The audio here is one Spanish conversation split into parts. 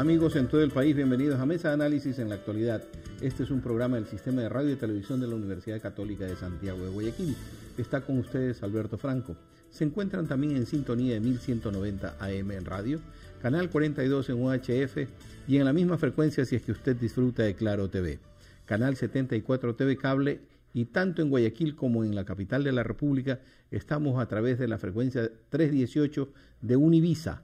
Amigos en todo el país, bienvenidos a Mesa de Análisis en la Actualidad. Este es un programa del Sistema de Radio y Televisión de la Universidad Católica de Santiago de Guayaquil. Está con ustedes Alberto Franco. Se encuentran también en sintonía de 1190 AM en radio, canal 42 en UHF y en la misma frecuencia si es que usted disfruta de Claro TV, canal 74 TV Cable y tanto en Guayaquil como en la capital de la República estamos a través de la frecuencia 318 de Univisa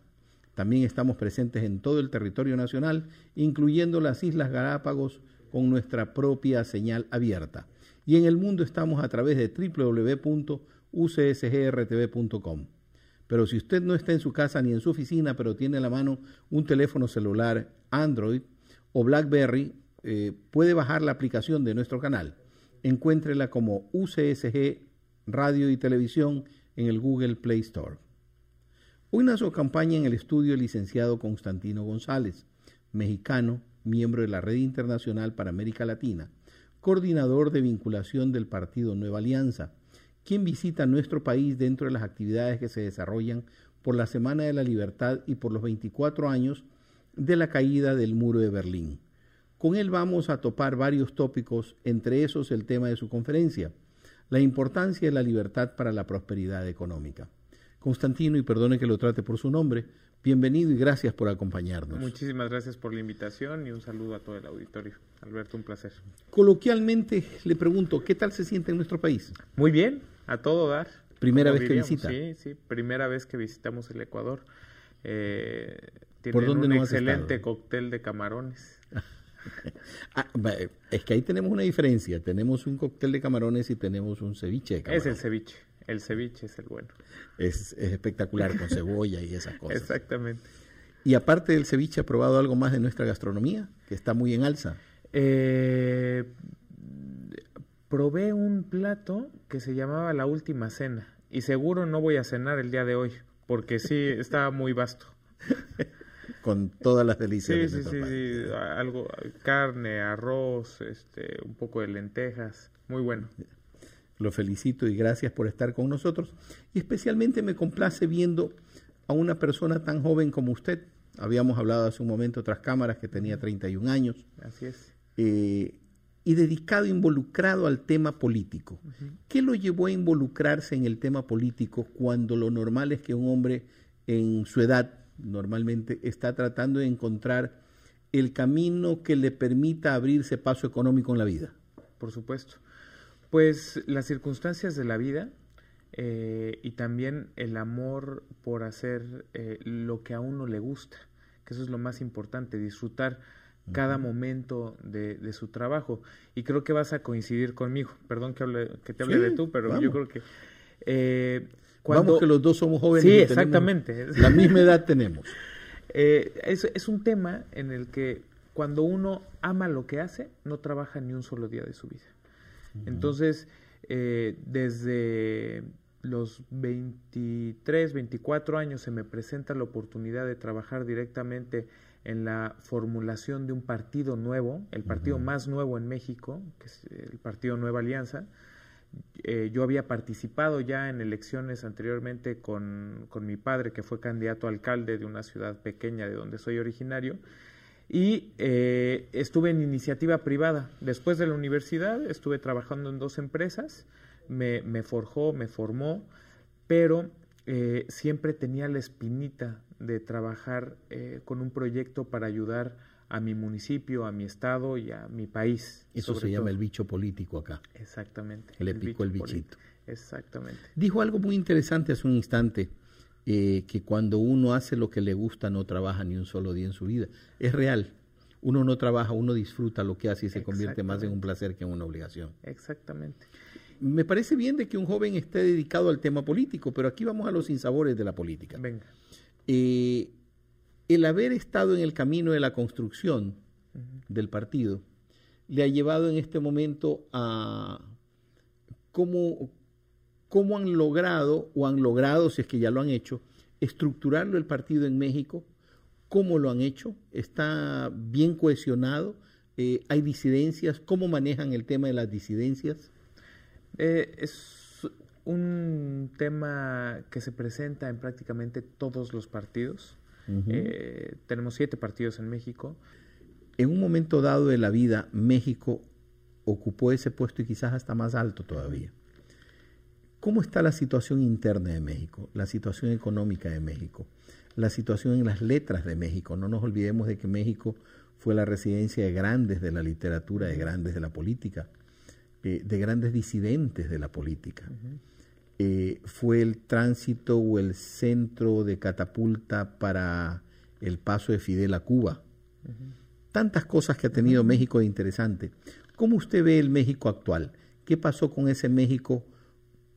también estamos presentes en todo el territorio nacional, incluyendo las Islas Galápagos, con nuestra propia señal abierta. Y en el mundo estamos a través de www.ucsgrtv.com. Pero si usted no está en su casa ni en su oficina, pero tiene en la mano un teléfono celular Android o BlackBerry, eh, puede bajar la aplicación de nuestro canal. Encuéntrela como UCSG Radio y Televisión en el Google Play Store. Hoy su campaña en el estudio el licenciado Constantino González, mexicano, miembro de la Red Internacional para América Latina, coordinador de vinculación del partido Nueva Alianza, quien visita nuestro país dentro de las actividades que se desarrollan por la Semana de la Libertad y por los 24 años de la caída del muro de Berlín. Con él vamos a topar varios tópicos, entre esos el tema de su conferencia, la importancia de la libertad para la prosperidad económica. Constantino, y perdone que lo trate por su nombre, bienvenido y gracias por acompañarnos. Muchísimas gracias por la invitación y un saludo a todo el auditorio. Alberto, un placer. Coloquialmente le pregunto, ¿qué tal se siente en nuestro país? Muy bien, a todo dar. Primera vez que visita. Sí, sí, primera vez que visitamos el Ecuador. Eh, ¿Por un excelente cóctel de camarones. Ah, es que ahí tenemos una diferencia. Tenemos un cóctel de camarones y tenemos un ceviche de camarones. Es el ceviche. El ceviche es el bueno. Es, espectacular con cebolla y esas cosas. Exactamente. Y aparte del ceviche, ¿ha probado algo más de nuestra gastronomía que está muy en alza? Eh, probé un plato que se llamaba La Última Cena y seguro no voy a cenar el día de hoy porque sí está muy vasto. Con todas las delicias. Sí, sí, sí, sí, algo, carne, arroz, este, un poco de lentejas, muy bueno. Lo felicito y gracias por estar con nosotros. Y especialmente me complace viendo a una persona tan joven como usted. Habíamos hablado hace un momento tras cámaras que tenía 31 años. Así es. Eh, y dedicado, involucrado al tema político. ¿Qué lo llevó a involucrarse en el tema político cuando lo normal es que un hombre en su edad normalmente está tratando de encontrar el camino que le permita abrirse paso económico en la vida? Por supuesto. Pues las circunstancias de la vida eh, y también el amor por hacer eh, lo que a uno le gusta, que eso es lo más importante, disfrutar cada momento de, su trabajo. Y creo que vas a coincidir conmigo. Perdón que, te hable de tú, pero yo creo que... Eh, que los dos somos jóvenes. Sí, exactamente. La misma edad tenemos. es un tema en el que cuando uno ama lo que hace, no trabaja ni un solo día de su vida. Entonces, eh, desde los 23, 24 años se me presenta la oportunidad de trabajar directamente en la formulación de un partido nuevo, el partido más nuevo en México, que es el partido Nueva Alianza. Eh, yo había participado ya en elecciones anteriormente con, con, mi padre, que fue candidato a alcalde de una ciudad pequeña de donde soy originario, y eh, estuve en iniciativa privada. Después de la universidad estuve trabajando en dos empresas, me, forjó, me formó, pero eh, siempre tenía la espinita de trabajar eh, con un proyecto para ayudar a mi municipio, a mi estado y a mi país. Eso se llama el bicho político acá. Exactamente. le el picó el bichito. Exactamente. Dijo algo muy interesante hace un instante eh, que cuando uno hace lo que le gusta no trabaja ni un solo día en su vida. Es real. Uno no trabaja, uno disfruta lo que hace y se convierte más en un placer que en una obligación. Exactamente. Me parece bien de que un joven esté dedicado al tema político, pero aquí vamos a los insabores de la política. Venga. Eh, el haber estado en el camino de la construcción del partido le ha llevado en este momento a cómo, cómo han logrado, o han logrado, si es que ya lo han hecho, estructurarlo el partido en México, cómo lo han hecho, está bien cohesionado, eh, hay disidencias, cómo manejan el tema de las disidencias. Eh, es un tema que se presenta en prácticamente todos los partidos. Eh, tenemos siete partidos en México. En un momento dado de la vida, México ocupó ese puesto y quizás hasta más alto todavía. ¿Cómo está la situación interna de México? La situación económica de México. La situación en las letras de México. No nos olvidemos de que México fue la residencia de grandes de la literatura, de grandes de la política, eh, de grandes disidentes de la política. Eh, fue el tránsito o el centro de catapulta para el paso de Fidel a Cuba. Tantas cosas que ha tenido México de interesante. ¿Cómo usted ve el México actual? ¿Qué pasó con ese México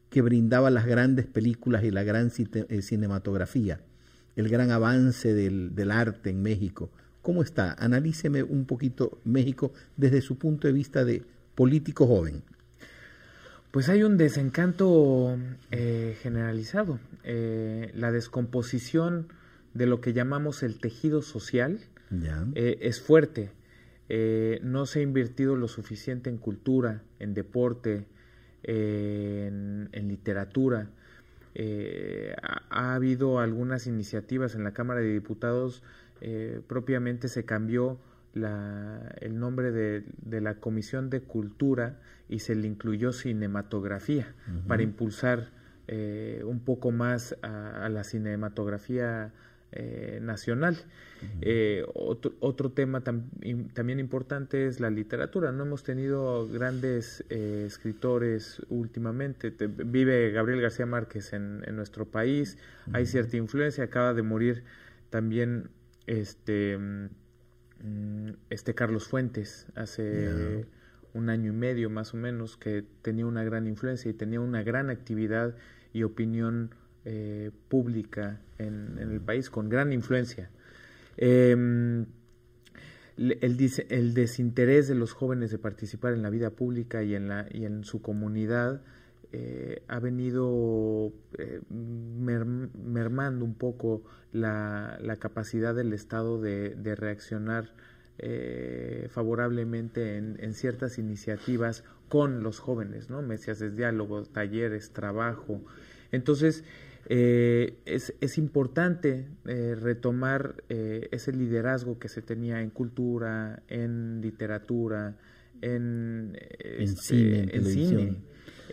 que brindaba las grandes películas y la gran eh, cinematografía, el gran avance del, arte en México. ¿Cómo está? Analíceme un poquito México desde su punto de vista de político joven. Pues hay un desencanto eh, generalizado, eh, la descomposición de lo que llamamos el tejido social es fuerte. no se ha invertido lo suficiente en cultura, en deporte, en, literatura. Eh, ha, habido algunas iniciativas en la Cámara de Diputados, eh, propiamente se cambió el nombre de, la Comisión de Cultura y se le incluyó cinematografía para impulsar eh, un poco más a la cinematografía eh, nacional. Eh, otro, tema también importante es la literatura. No hemos tenido grandes eh, escritores últimamente. vive Gabriel García Márquez en, nuestro país, hay cierta influencia, acaba de morir también este, mm, este Carlos Fuentes hace... un año y medio más o menos que tenía una gran influencia y tenía una gran actividad y opinión eh, pública en, el país, con gran influencia. Em, el, desinterés de los jóvenes de participar en la vida pública y en, su comunidad eh, ha venido eh, mermando un poco la, capacidad del Estado de, reaccionar favorablemente en, ciertas iniciativas con los jóvenes, ¿no? Mesas de diálogo, talleres, trabajo. Entonces, eh, es, importante eh, retomar eh, ese liderazgo que se tenía en cultura, en literatura, en, este, cine.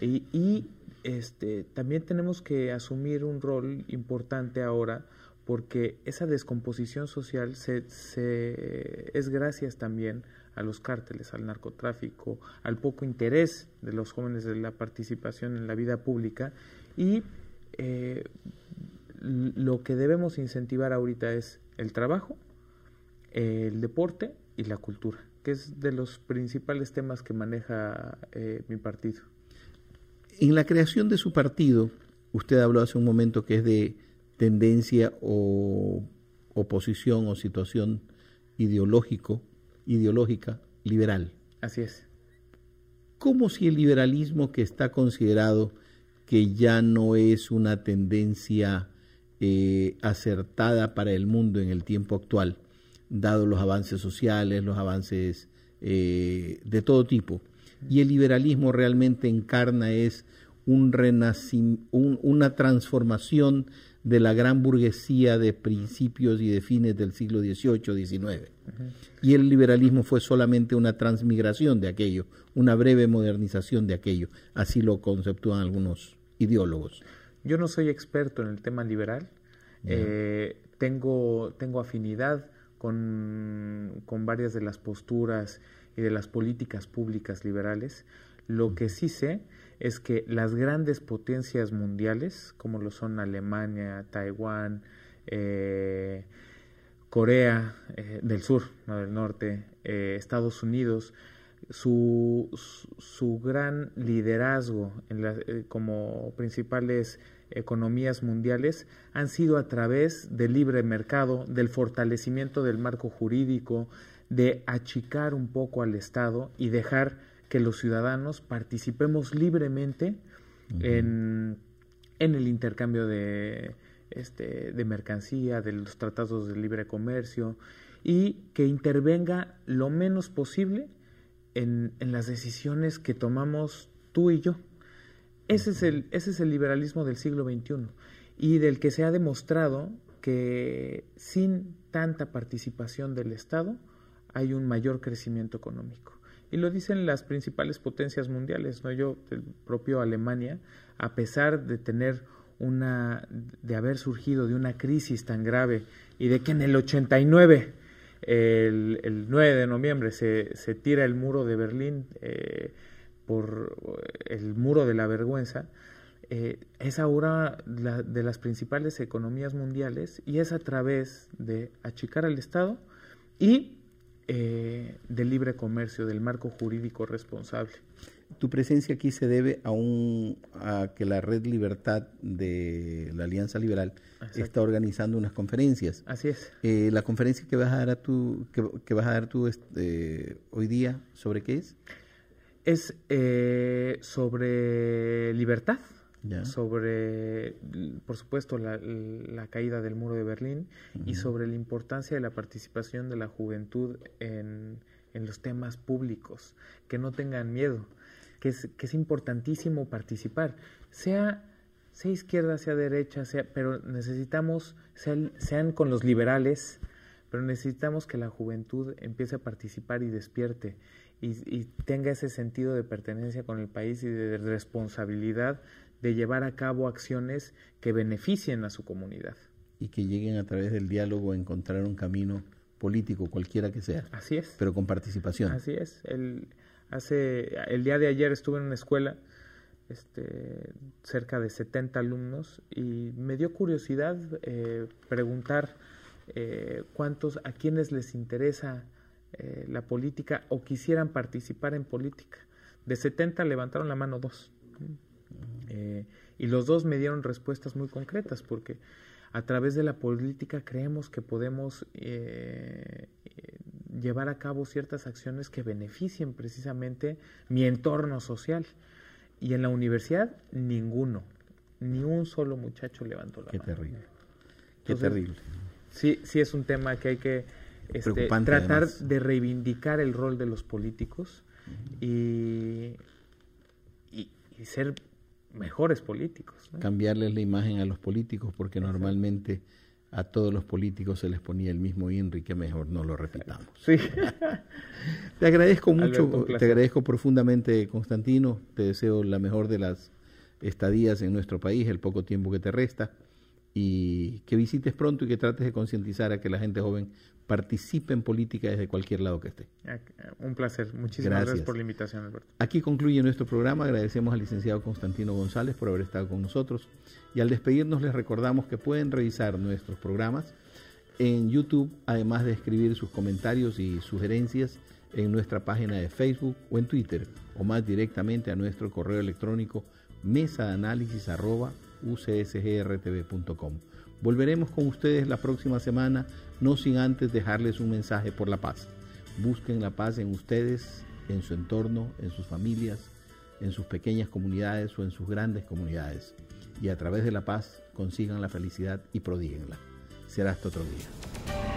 Y, este, también tenemos que asumir un rol importante ahora porque esa descomposición social se, se, es gracias también a los cárteles, al narcotráfico, al poco interés de los jóvenes de la participación en la vida pública y eh, lo que debemos incentivar ahorita es el trabajo, el deporte y la cultura, que es de los principales temas que maneja eh, mi partido. En la creación de su partido, usted habló hace un momento que es de tendencia o oposición o situación ideológico, ideológica liberal. Así es. ¿Cómo si el liberalismo que está considerado que ya no es una tendencia eh, acertada para el mundo en el tiempo actual, dado los avances sociales, los avances eh, de todo tipo. Y el liberalismo realmente encarna es un, una transformación de la gran burguesía de principios y de fines del siglo XVIII, XIX. Y el liberalismo fue solamente una transmigración de aquello, una breve modernización de aquello. Así lo conceptúan algunos ideólogos. Yo no soy experto en el tema liberal. Eh, tengo, tengo afinidad con, con varias de las posturas y de las políticas públicas liberales. Lo que sí sé es que las grandes potencias mundiales, como lo son Alemania, Taiwán, eh, Corea eh, del Sur, no del norte, eh, Estados Unidos, su, gran liderazgo como principales economías mundiales han sido a través del libre mercado, del fortalecimiento del marco jurídico, de achicar un poco al Estado y dejar que los ciudadanos participemos libremente en, el intercambio este, de, mercancía, de los tratados de libre comercio y que intervenga lo menos posible en, las decisiones que tomamos tú y yo. ese es el liberalismo del siglo XXI y del que se ha demostrado que sin tanta participación del Estado hay un mayor crecimiento económico y lo dicen las principales potencias mundiales, ¿no? Yo, el propio Alemania, a pesar de tener una, de haber surgido de una crisis tan grave y de que en el 89, el, 9 de noviembre, se, tira el muro de Berlín eh, por eh, el muro de la vergüenza, eh, es ahora la, de las principales economías mundiales y es a través de achicar al Estado y eh, del libre comercio, del marco jurídico responsable. Tu presencia aquí se debe a, un, a que la Red Libertad de la Alianza Liberal está organizando unas conferencias. Así es. Eh, la conferencia que vas a dar, a tu, que, vas a dar tú este, hoy día, ¿sobre qué es? Es eh, sobre libertad sobre, por supuesto, la, caída del muro de Berlín y sobre la importancia de la participación de la juventud en, en los temas públicos, que no tengan miedo, que es, que es importantísimo participar, sea, sea izquierda, sea derecha, sea, pero necesitamos, sean, sean con los liberales, pero necesitamos que la juventud empiece a participar y despierte y, y, tenga ese sentido de pertenencia con el país y de responsabilidad de llevar a cabo acciones que beneficien a su comunidad. Y que lleguen a través del diálogo a encontrar un camino político, cualquiera que sea. Así es. Pero con participación. Así es. El, hace, el día de ayer estuve en una escuela, este, cerca de 70 alumnos, y me dio curiosidad eh, preguntar eh, cuántos, a quienes les interesa eh, la política o quisieran participar en política. De 70 levantaron la mano dos. Eh, y los dos me dieron respuestas muy concretas porque a través de la política creemos que podemos eh, llevar a cabo ciertas acciones que beneficien precisamente mi entorno social. Y en la universidad, ninguno, ni un solo muchacho levantó la Qué Terrible. Qué terrible. Sí, es un tema que hay que este, tratar de reivindicar el rol de los políticos y ser mejores políticos. Cambiarles la imagen a los políticos, porque normalmente a todos los políticos se les ponía el mismo INRI, que mejor no lo repitamos. Sí. te agradezco mucho, te agradezco profundamente, Constantino. Te deseo la mejor de las estadías en nuestro país, el poco tiempo que te resta y que visites pronto y que trates de concientizar a que la gente joven participe en política desde cualquier lado que esté. Un placer. Muchísimas gracias, por la invitación, Alberto. Aquí concluye nuestro programa. Agradecemos al licenciado Constantino González por haber estado con nosotros. Y al despedirnos les recordamos que pueden revisar nuestros programas en YouTube, además de escribir sus comentarios y sugerencias en nuestra página de Facebook o en Twitter, o más directamente a nuestro correo electrónico mesa de arroba, ucsgrtv.com. Volveremos con ustedes la próxima semana, no sin antes dejarles un mensaje por la paz. Busquen la paz en ustedes, en su entorno, en sus familias, en sus pequeñas comunidades o en sus grandes comunidades. Y a través de la paz consigan la felicidad y prodíguenla. Será hasta otro día.